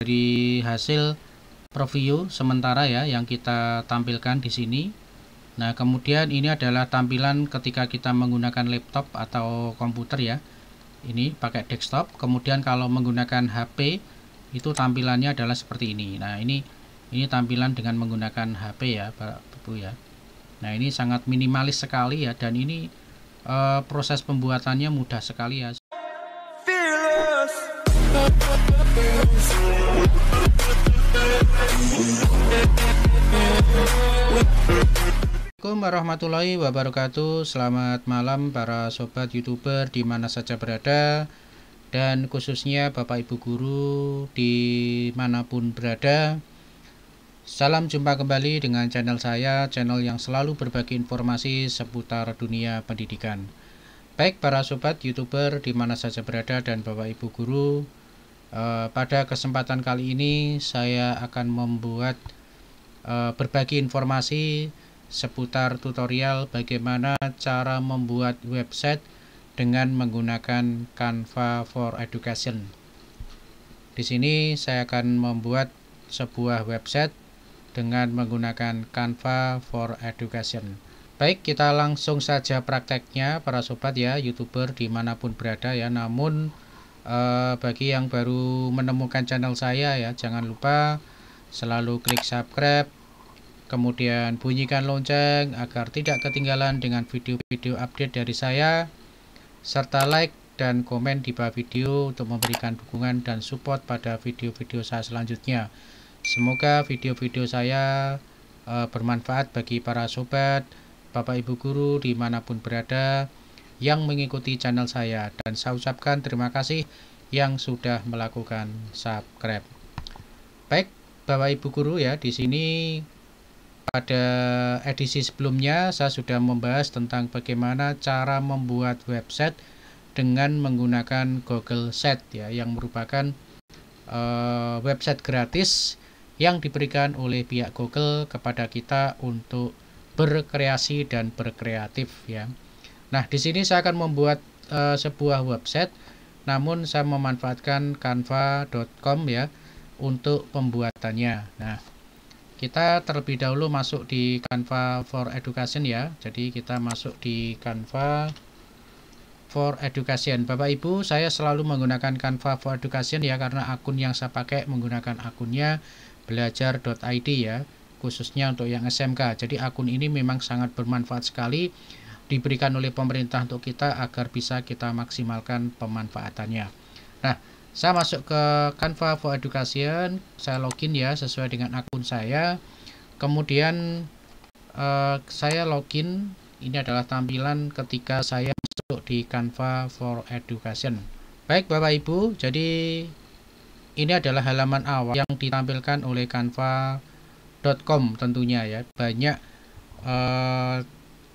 dari hasil preview sementara ya yang kita tampilkan di sini. Nah, kemudian ini adalah tampilan ketika kita menggunakan laptop atau komputer ya. Ini pakai desktop. Kemudian kalau menggunakan HP itu tampilannya adalah seperti ini. Nah, ini ini tampilan dengan menggunakan HP ya, Pak Bu ya. Nah, ini sangat minimalis sekali ya dan ini e, proses pembuatannya mudah sekali ya. Assalamualaikum warahmatullahi wabarakatuh Selamat malam para sobat youtuber di mana saja berada Dan khususnya bapak ibu guru di dimanapun berada Salam jumpa kembali dengan channel saya Channel yang selalu berbagi informasi seputar dunia pendidikan Baik para sobat youtuber di mana saja berada dan bapak ibu guru Eh, pada kesempatan kali ini saya akan membuat eh, berbagi informasi seputar tutorial bagaimana cara membuat website dengan menggunakan Canva for Education. Di sini saya akan membuat sebuah website dengan menggunakan Canva for Education. Baik, kita langsung saja prakteknya para sobat ya, youtuber dimanapun berada ya, namun uh, bagi yang baru menemukan channel saya ya jangan lupa selalu klik subscribe kemudian bunyikan lonceng agar tidak ketinggalan dengan video-video update dari saya serta like dan komen di bawah video untuk memberikan dukungan dan support pada video-video saya selanjutnya semoga video-video saya uh, bermanfaat bagi para sobat Bapak Ibu Guru dimanapun berada yang mengikuti channel saya dan saya ucapkan terima kasih yang sudah melakukan subscribe. Baik, Bapak Ibu guru ya, di sini pada edisi sebelumnya saya sudah membahas tentang bagaimana cara membuat website dengan menggunakan Google Set ya yang merupakan uh, website gratis yang diberikan oleh pihak Google kepada kita untuk berkreasi dan berkreatif ya. Nah, di sini saya akan membuat e, sebuah website, namun saya memanfaatkan canva.com ya untuk pembuatannya. Nah, kita terlebih dahulu masuk di Canva for Education ya. Jadi kita masuk di Canva for Education. Bapak Ibu, saya selalu menggunakan Canva for Education ya karena akun yang saya pakai menggunakan akunnya belajar.id ya, khususnya untuk yang SMK. Jadi akun ini memang sangat bermanfaat sekali diberikan oleh pemerintah untuk kita agar bisa kita maksimalkan pemanfaatannya. Nah, saya masuk ke Canva for Education, saya login ya sesuai dengan akun saya. Kemudian eh, saya login, ini adalah tampilan ketika saya masuk di Canva for Education. Baik Bapak Ibu, jadi ini adalah halaman awal yang ditampilkan oleh canva.com tentunya ya. Banyak eh,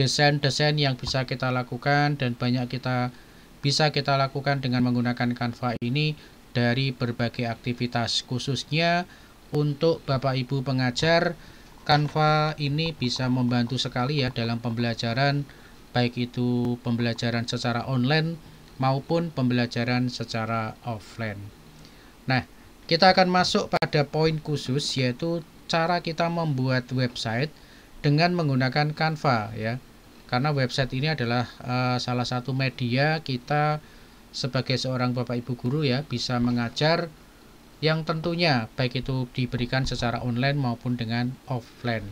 desain-desain yang bisa kita lakukan dan banyak kita bisa kita lakukan dengan menggunakan Canva ini dari berbagai aktivitas khususnya untuk Bapak Ibu pengajar Canva ini bisa membantu sekali ya dalam pembelajaran baik itu pembelajaran secara online maupun pembelajaran secara offline. Nah, kita akan masuk pada poin khusus yaitu cara kita membuat website dengan menggunakan Canva ya karena website ini adalah uh, salah satu media kita sebagai seorang bapak ibu guru ya bisa mengajar yang tentunya baik itu diberikan secara online maupun dengan offline.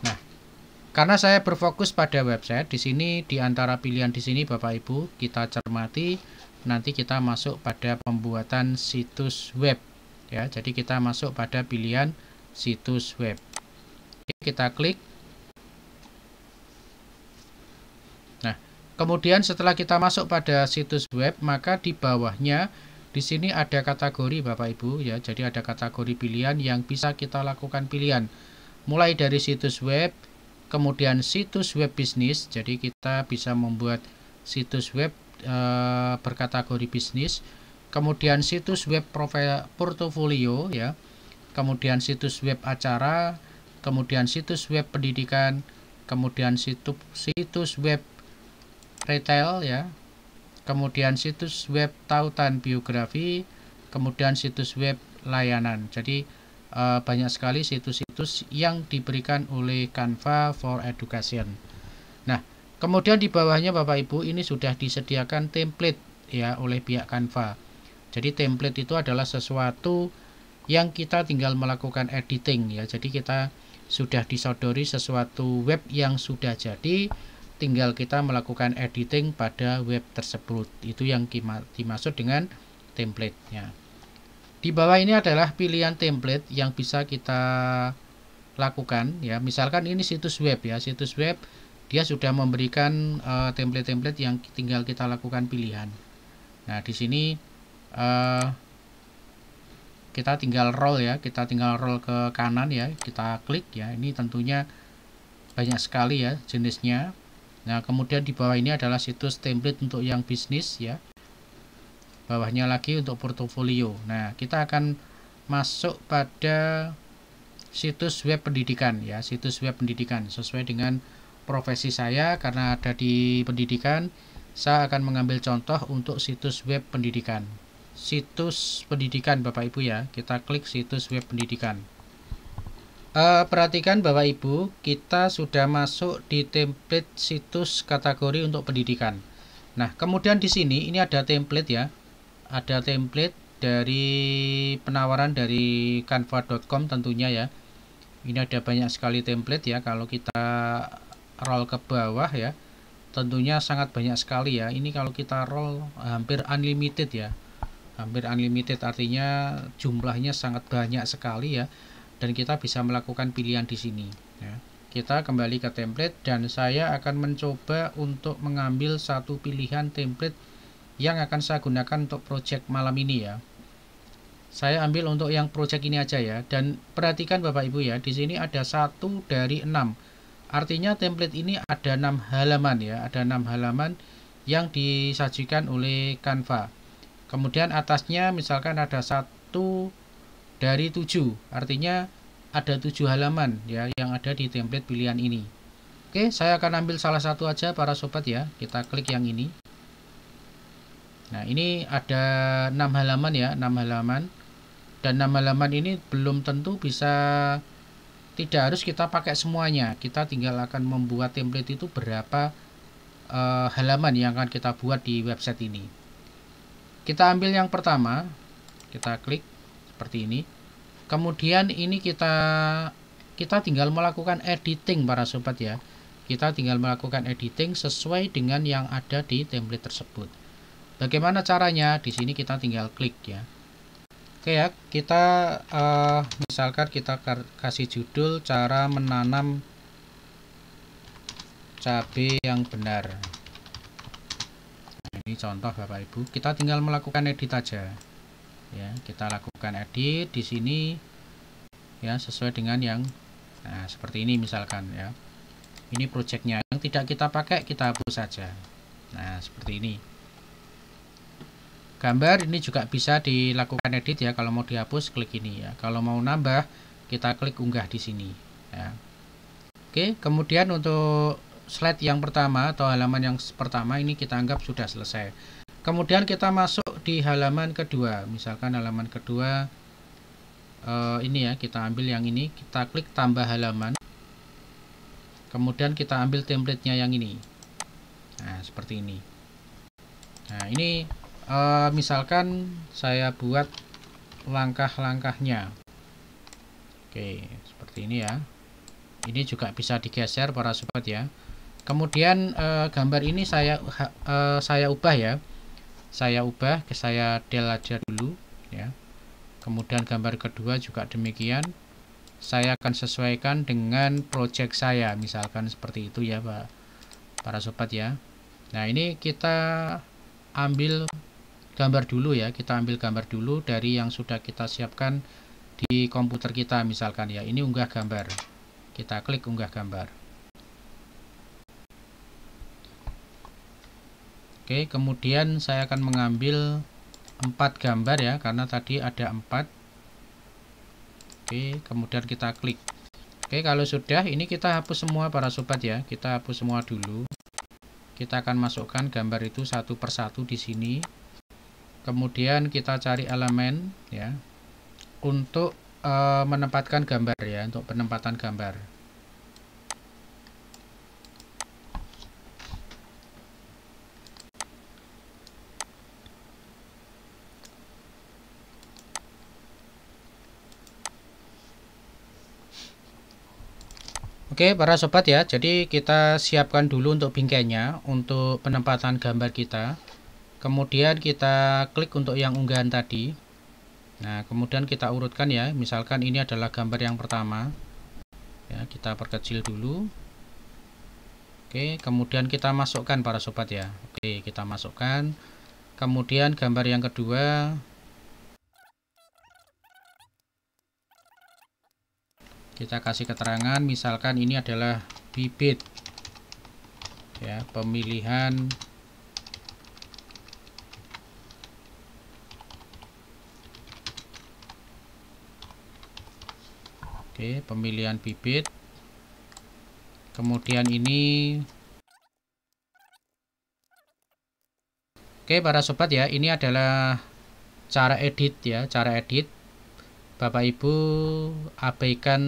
Nah, karena saya berfokus pada website di sini di antara pilihan di sini Bapak Ibu kita cermati nanti kita masuk pada pembuatan situs web ya. Jadi kita masuk pada pilihan situs web. Oke, kita klik Kemudian setelah kita masuk pada situs web, maka di bawahnya di sini ada kategori Bapak Ibu ya. Jadi ada kategori pilihan yang bisa kita lakukan pilihan. Mulai dari situs web, kemudian situs web bisnis. Jadi kita bisa membuat situs web e, berkategori bisnis. Kemudian situs web portofolio ya. Kemudian situs web acara, kemudian situs web pendidikan, kemudian situs situs web retail ya kemudian situs web tautan biografi kemudian situs web layanan jadi eh, banyak sekali situs-situs yang diberikan oleh Canva for Education nah kemudian di bawahnya Bapak Ibu ini sudah disediakan template ya oleh pihak Canva jadi template itu adalah sesuatu yang kita tinggal melakukan editing ya jadi kita sudah disodori sesuatu web yang sudah jadi tinggal kita melakukan editing pada web tersebut. Itu yang dimaksud dengan template-nya. Di bawah ini adalah pilihan template yang bisa kita lakukan ya. Misalkan ini situs web ya, situs web dia sudah memberikan eh, template-template uh, yang tinggal kita lakukan pilihan. Nah, di sini uh, kita tinggal roll ya, kita tinggal roll ke kanan ya, kita klik ya. Ini tentunya banyak sekali ya jenisnya Nah, kemudian di bawah ini adalah situs template untuk yang bisnis ya. Bawahnya lagi untuk portofolio. Nah, kita akan masuk pada situs web pendidikan ya, situs web pendidikan sesuai dengan profesi saya karena ada di pendidikan, saya akan mengambil contoh untuk situs web pendidikan. Situs pendidikan Bapak Ibu ya, kita klik situs web pendidikan. Uh, perhatikan Bapak Ibu, kita sudah masuk di template situs kategori untuk pendidikan. Nah, kemudian di sini ini ada template ya. Ada template dari penawaran dari canva.com tentunya ya. Ini ada banyak sekali template ya kalau kita roll ke bawah ya. Tentunya sangat banyak sekali ya. Ini kalau kita roll hampir unlimited ya. Hampir unlimited artinya jumlahnya sangat banyak sekali ya dan kita bisa melakukan pilihan di sini ya. kita kembali ke template dan saya akan mencoba untuk mengambil satu pilihan template yang akan saya gunakan untuk project malam ini ya saya ambil untuk yang project ini aja ya dan perhatikan Bapak Ibu ya di sini ada satu dari enam artinya template ini ada enam halaman ya ada enam halaman yang disajikan oleh Canva kemudian atasnya misalkan ada satu dari 7. Artinya ada 7 halaman ya yang ada di template pilihan ini. Oke, saya akan ambil salah satu aja para sobat ya. Kita klik yang ini. Nah, ini ada enam halaman ya, enam halaman. Dan enam halaman ini belum tentu bisa tidak harus kita pakai semuanya. Kita tinggal akan membuat template itu berapa eh, halaman yang akan kita buat di website ini. Kita ambil yang pertama, kita klik seperti ini kemudian ini kita kita tinggal melakukan editing para sobat ya kita tinggal melakukan editing sesuai dengan yang ada di template tersebut bagaimana caranya di sini kita tinggal klik ya Oke ya kita uh, misalkan kita kasih judul cara menanam cabai yang benar ini contoh Bapak Ibu kita tinggal melakukan edit aja ya kita lakukan edit di sini ya sesuai dengan yang nah, seperti ini misalkan ya ini projectnya yang tidak kita pakai kita hapus saja nah seperti ini gambar ini juga bisa dilakukan edit ya kalau mau dihapus klik ini ya kalau mau nambah kita klik unggah di sini ya Oke kemudian untuk slide yang pertama atau halaman yang pertama ini kita anggap sudah selesai kemudian kita masuk di halaman kedua misalkan halaman kedua uh, ini ya kita ambil yang ini kita klik tambah halaman kemudian kita ambil templatenya yang ini nah seperti ini nah ini uh, misalkan saya buat langkah-langkahnya Oke seperti ini ya ini juga bisa digeser para sobat ya kemudian eh, gambar ini saya eh, saya ubah ya saya ubah ke saya del aja dulu ya kemudian gambar kedua juga demikian saya akan sesuaikan dengan project saya misalkan seperti itu ya Pak para sobat ya nah ini kita ambil gambar dulu ya kita ambil gambar dulu dari yang sudah kita siapkan di komputer kita misalkan ya ini unggah gambar kita klik unggah gambar Oke, kemudian saya akan mengambil empat gambar ya, karena tadi ada empat. Oke, kemudian kita klik. Oke, kalau sudah, ini kita hapus semua para sobat ya. Kita hapus semua dulu. Kita akan masukkan gambar itu satu persatu di sini. Kemudian kita cari elemen ya, untuk e, menempatkan gambar ya, untuk penempatan gambar. Oke para sobat ya, jadi kita siapkan dulu untuk bingkainya untuk penempatan gambar kita. Kemudian kita klik untuk yang unggahan tadi. Nah, kemudian kita urutkan ya. Misalkan ini adalah gambar yang pertama. Ya, kita perkecil dulu. Oke, kemudian kita masukkan para sobat ya. Oke, kita masukkan. Kemudian gambar yang kedua, kita kasih keterangan misalkan ini adalah bibit ya pemilihan Oke, pemilihan bibit. Kemudian ini Oke, para sobat ya, ini adalah cara edit ya, cara edit Bapak Ibu abaikan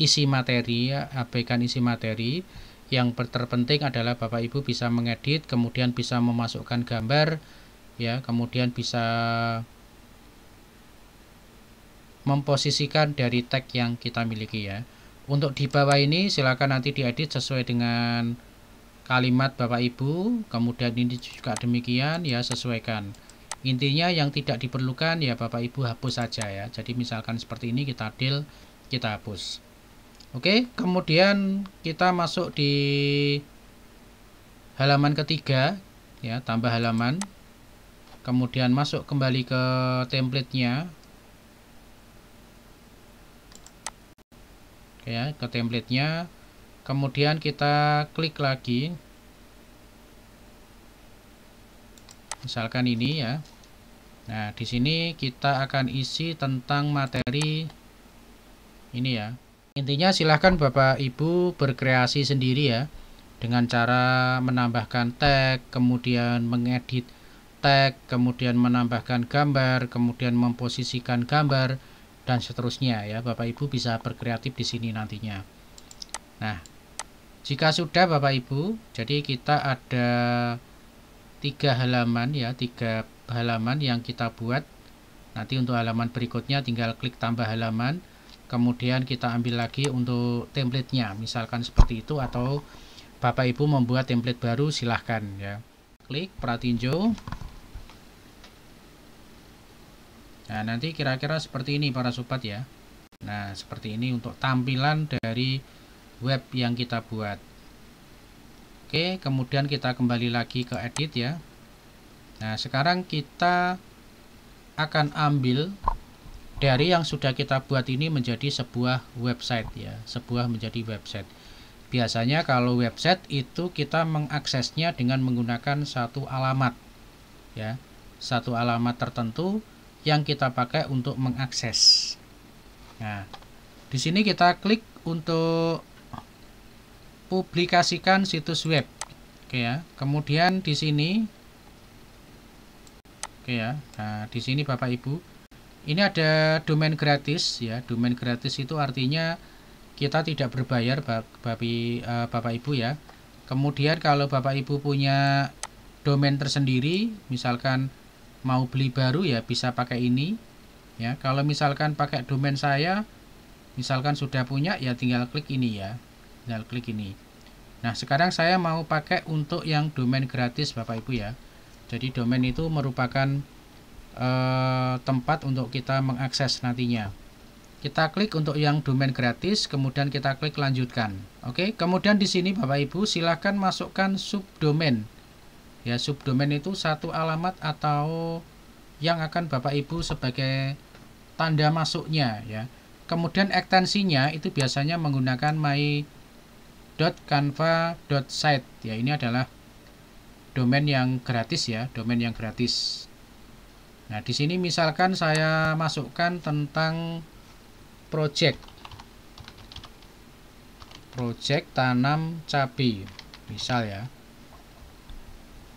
isi materi, ya, abaikan isi materi. Yang terpenting adalah Bapak Ibu bisa mengedit, kemudian bisa memasukkan gambar, ya, kemudian bisa memposisikan dari tag yang kita miliki ya. Untuk di bawah ini silakan nanti diedit sesuai dengan kalimat Bapak Ibu, kemudian ini juga demikian ya sesuaikan intinya yang tidak diperlukan ya Bapak Ibu hapus saja ya jadi misalkan seperti ini kita deal kita hapus oke kemudian kita masuk di halaman ketiga ya tambah halaman kemudian masuk kembali ke template nya ya ke template nya kemudian kita klik lagi misalkan ini ya nah di sini kita akan isi tentang materi ini ya intinya silahkan bapak ibu berkreasi sendiri ya dengan cara menambahkan tag kemudian mengedit tag kemudian menambahkan gambar kemudian memposisikan gambar dan seterusnya ya bapak ibu bisa berkreatif di sini nantinya nah jika sudah bapak ibu jadi kita ada tiga halaman ya tiga halaman yang kita buat nanti untuk halaman berikutnya tinggal klik tambah halaman kemudian kita ambil lagi untuk templatenya misalkan seperti itu atau Bapak Ibu membuat template baru silahkan ya klik pratinjo nah nanti kira-kira seperti ini para sobat ya nah seperti ini untuk tampilan dari web yang kita buat Oke, kemudian kita kembali lagi ke edit ya. Nah, sekarang kita akan ambil dari yang sudah kita buat ini menjadi sebuah website ya, sebuah menjadi website. Biasanya kalau website itu kita mengaksesnya dengan menggunakan satu alamat ya, satu alamat tertentu yang kita pakai untuk mengakses. Nah, di sini kita klik untuk publikasikan situs web. Oke ya. Kemudian di sini Oke ya. Nah, di sini Bapak Ibu, ini ada domain gratis ya. Domain gratis itu artinya kita tidak berbayar e, Bapak Ibu ya. Kemudian kalau Bapak Ibu punya domain tersendiri, misalkan mau beli baru ya bisa pakai ini. Ya, kalau misalkan pakai domain saya misalkan sudah punya ya tinggal klik ini ya tinggal klik ini nah sekarang saya mau pakai untuk yang domain gratis Bapak Ibu ya jadi domain itu merupakan eh, tempat untuk kita mengakses nantinya kita klik untuk yang domain gratis kemudian kita klik lanjutkan oke kemudian di sini Bapak Ibu silahkan masukkan subdomain ya subdomain itu satu alamat atau yang akan Bapak Ibu sebagai tanda masuknya ya kemudian ekstensinya itu biasanya menggunakan my www.canva.site ya ini adalah domain yang gratis ya domain yang gratis nah di sini misalkan saya masukkan tentang project project tanam cabai misal ya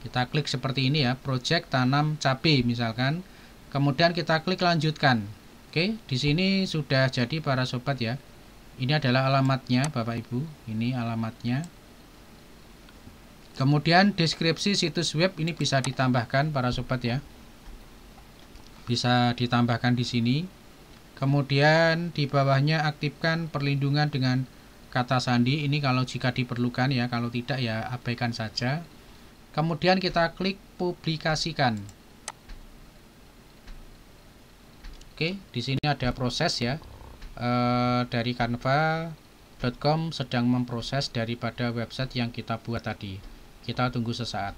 kita klik seperti ini ya project tanam cabai misalkan kemudian kita klik lanjutkan oke di sini sudah jadi para sobat ya ini adalah alamatnya Bapak Ibu ini alamatnya kemudian deskripsi situs web ini bisa ditambahkan para sobat ya bisa ditambahkan di sini kemudian di bawahnya aktifkan perlindungan dengan kata sandi ini kalau jika diperlukan ya kalau tidak ya abaikan saja kemudian kita klik publikasikan Oke, di sini ada proses ya. Eh, dari canva.com sedang memproses daripada website yang kita buat tadi kita tunggu sesaat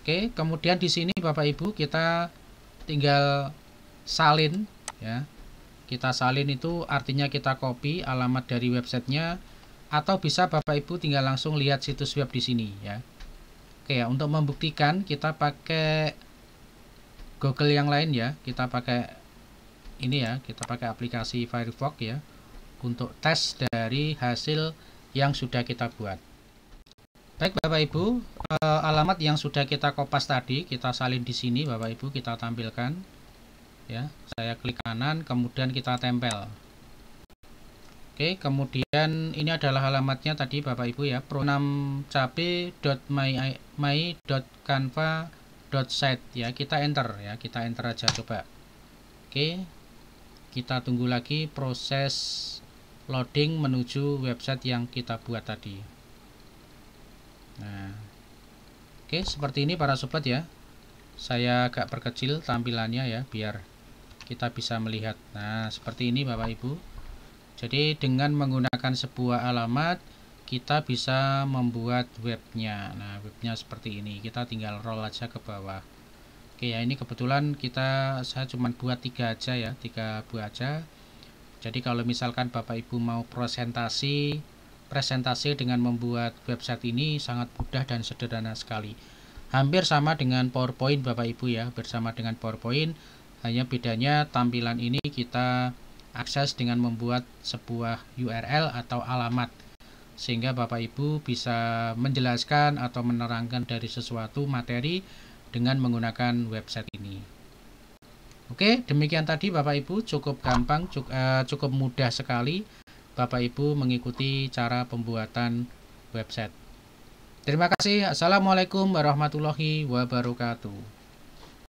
oke kemudian di sini bapak ibu kita tinggal salin ya kita salin itu artinya kita copy alamat dari websitenya atau bisa bapak ibu tinggal langsung lihat situs web di sini ya Oke ya, untuk membuktikan kita pakai Google yang lain ya. Kita pakai ini ya kita pakai aplikasi Firefox ya untuk tes dari hasil yang sudah kita buat baik Bapak Ibu eh, alamat yang sudah kita kopas tadi kita salin di sini Bapak Ibu kita tampilkan ya saya klik kanan kemudian kita tempel Oke, kemudian ini adalah alamatnya tadi Bapak Ibu ya, pro6cabe.my.canva.site ya, kita enter ya, kita enter aja coba. Oke, kita tunggu lagi proses loading menuju website yang kita buat tadi nah oke seperti ini para sobat ya saya agak perkecil tampilannya ya biar kita bisa melihat nah seperti ini Bapak Ibu jadi dengan menggunakan sebuah alamat kita bisa membuat webnya nah webnya seperti ini kita tinggal roll aja ke bawah Oke ya ini kebetulan kita saya cuma buat tiga aja ya tiga buah aja jadi kalau misalkan Bapak Ibu mau presentasi presentasi dengan membuat website ini sangat mudah dan sederhana sekali hampir sama dengan PowerPoint Bapak Ibu ya bersama dengan PowerPoint hanya bedanya tampilan ini kita akses dengan membuat sebuah URL atau alamat sehingga Bapak Ibu bisa menjelaskan atau menerangkan dari sesuatu materi dengan menggunakan website ini. Oke, demikian tadi Bapak Ibu cukup gampang, eh, cukup, mudah sekali Bapak Ibu mengikuti cara pembuatan website. Terima kasih. Assalamualaikum warahmatullahi wabarakatuh.